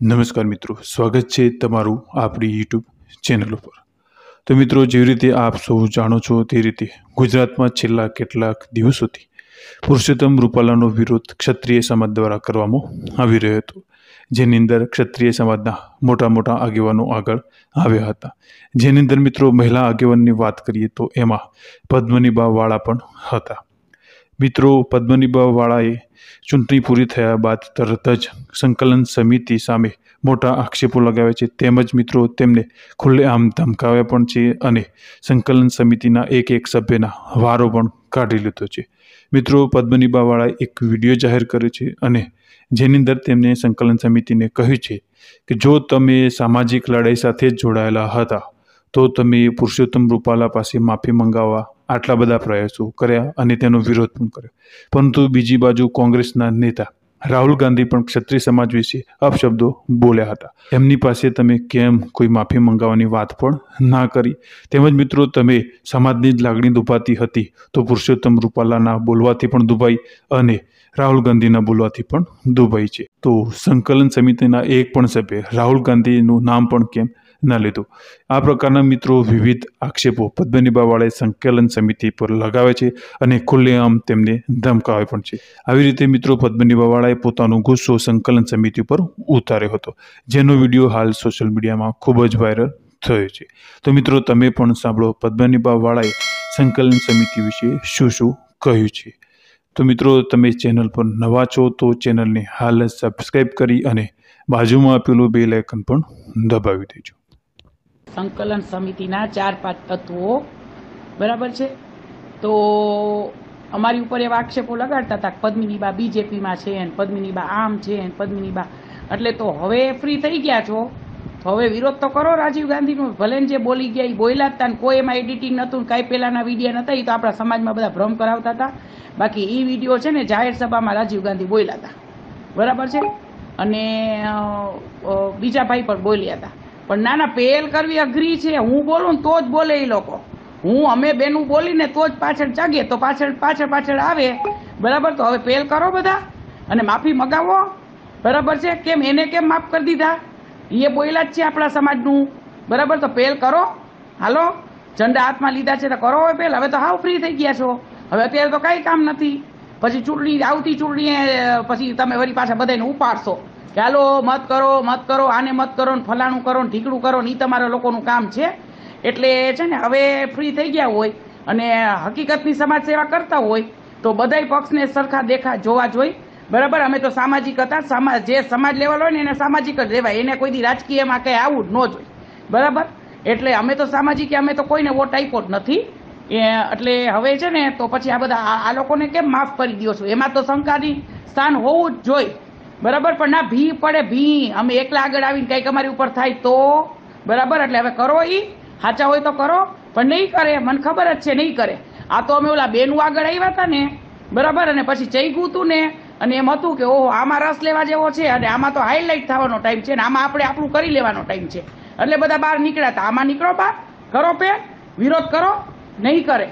નમસ્કાર મિત્રો સ્વાગત છે તમારું આપણી યુટ્યુબ ચેનલ ઉપર તો મિત્રો જેવી રીતે આપ સૌ જાણો છો તે રીતે ગુજરાતમાં છેલ્લા કેટલાક દિવસોથી પુરુષોત્તમ રૂપાલાનો વિરોધ ક્ષત્રિય સમાજ દ્વારા કરવામાં આવી રહ્યો હતો જેની અંદર ક્ષત્રિય સમાજના મોટા મોટા આગેવાનો આગળ આવ્યા હતા જેની અંદર મિત્રો મહિલા આગેવાનની વાત કરીએ તો એમાં પદ્મનીબા વાળા પણ હતા મિત્રો પદ્મનીબાવાળાએ ચૂંટણી પૂરી થયા બાદ તરત જ સંકલન સમિતિ સામે મોટા આક્ષેપો લગાવ્યા છે તેમજ મિત્રો તેમને ખુલ્લેઆમ ધમકાવ્યા પણ છે અને સંકલન સમિતિના એક એક સભ્યના વારો પણ કાઢી લીધો છે મિત્રો પદ્મનીબાવાળાએ એક વિડીયો જાહેર કર્યો છે અને જેની અંદર તેમણે સંકલન સમિતિને કહ્યું છે કે જો તમે સામાજિક લડાઈ સાથે જોડાયેલા હતા તો તમે પુરુષોત્તમ રૂપાલા પાસે માફી મંગાવવા આટલા બધા પ્રયાસો કર્યા અને તેનો વિરોધ પણ કર્યો પરંતુ બીજી બાજુ કોંગ્રેસના નેતા રાહુલ ગાંધી પણ ક્ષત્રિય સમાજ વિશે અપશબ્દો બોલ્યા હતા એમની પાસે તમે કેમ કોઈ માફી મંગાવવાની વાત પણ ના કરી તેમજ મિત્રો તમે સમાજની જ લાગણી દુભાતી હતી તો પુરુષોત્તમ રૂપાલાના બોલવાથી પણ દુભાઈ અને રાહુલ ગાંધીના બોલવાથી પણ દુભાઈ છે તો સંકલન સમિતિના એક પણ સભ્ય રાહુલ ગાંધીનું નામ પણ કેમ ન લીધો આ પ્રકારના મિત્રો વિવિધ આક્ષેપો પદ્મનીબાવાળે સંકલન સમિતિ પર લગાવે છે અને ખુલ્લેઆમ તેમને ધમકાવે પણ છે આવી રીતે મિત્રો પદ્મનીબાવાળાએ પોતાનો ગુસ્સો સંકલન સમિતિ પર ઉતાર્યો હતો જેનો વિડીયો હાલ સોશિયલ મીડિયામાં ખૂબ જ વાયરલ થયો છે તો મિત્રો તમે પણ સાંભળો પદ્મનીબાવાળાએ સંકલન સમિતિ વિશે શું શું કહ્યું છે તો મિત્રો તમે ચેનલ પર નવા છો તો ચેનલને હાલ સબસ્ક્રાઈબ કરી અને બાજુમાં આપેલું બે આઇકન પણ દબાવી દેજો સંકલન સમિતિના ચાર પાંચ તત્વો બરાબર છે તો અમારી ઉપર એવા આક્ષેપો લગાડતા હતા પદ્મિનીબા બીજેપીમાં છે ને પદ્મિનીબા આમ છે ને પદ્મિનીબા એટલે તો હવે ફ્રી થઈ ગયા છો હવે વિરોધ તો કરો રાજીવ ગાંધીનો ભલે જે બોલી ગયા એ બોલ્યા હતા ને કોઈ એમાં એડિટિંગ નહોતું કાંઈ પહેલાંના વિડીયો નહોતા એ તો આપણા સમાજમાં બધા ભ્રમ કરાવતા હતા બાકી એ વિડીયો છે ને જાહેર સભામાં રાજીવ ગાંધી બોલ્યા હતા બરાબર છે અને બીજા ભાઈ પણ બોલ્યા હતા પણ ના ના પહેલ કરવી અઘરી છે હું બોલું તો જ બોલે એ લોકો હું અમે બેનું બોલીને તો જ પાછળ ચાગીએ તો પાછળ પાછળ પાછળ આવે બરાબર તો હવે પહેલ કરો બધા અને માફી મગાવો બરાબર છે કેમ એને કેમ માફ કરી દીધા એ બોયલા જ છે આપણા સમાજનું બરાબર તો પહેલ કરો હાલો ઝંડા હાથમાં લીધા છે તો કરો હવે પહેલ હવે તો હાવ ફ્રી થઈ ગયા છો હવે અત્યારે તો કાંઈ કામ નથી પછી ચૂંટણી આવતી ચૂંટણી પછી તમે વળી પાછા બધાને ઉપાડશો ચાલો મત કરો મત કરો આને મત કરો ને ફલાણું કરો ને ઢીકણું કરો ને એ તમારા લોકોનું કામ છે એટલે છે ને હવે ફ્રી થઈ ગયા હોય અને હકીકતની સમાજ સેવા કરતા હોય તો બધાય પક્ષને સરખા દેખા જોવા જોઈએ બરાબર અમે તો સામાજિક હતા સમાજ જે સમાજ લેવલ હોય ને એને સામાજિક જ રહેવાય એને કોઈ રાજકીયમાં કંઈ આવું ન જોઈએ બરાબર એટલે અમે તો સામાજિક અમે તો કોઈને વોટ આપ્યો જ નથી એટલે હવે છે ને તો પછી આ બધા આ લોકોને કેમ માફ કરી દો છો એમાં તો શંકાની સ્થાન હોવું જ જોઈએ બરાબર પણ ના ભી પડે ભી અમે એકલા આગળ આવીને કંઈક અમારી ઉપર થાય તો બરાબર એટલે હવે કરો એ સાચા હોય તો કરો પણ નહીં કરે મને ખબર જ છે નહીં કરે આ તો અમે ઓલા બેનું આગળ આવ્યા હતા ને બરાબર અને પછી ચૈકું હતું ને અને એમ હતું કે ઓહો આમાં રસ લેવા જેવો છે અને આમાં તો હાઇલાઇટ થવાનો ટાઈમ છે ને આમાં આપણે આપણું કરી લેવાનો ટાઈમ છે એટલે બધા બહાર નીકળ્યા હતા આમાં નીકળો બહાર કરો પે વિરોધ કરો નહીં કરે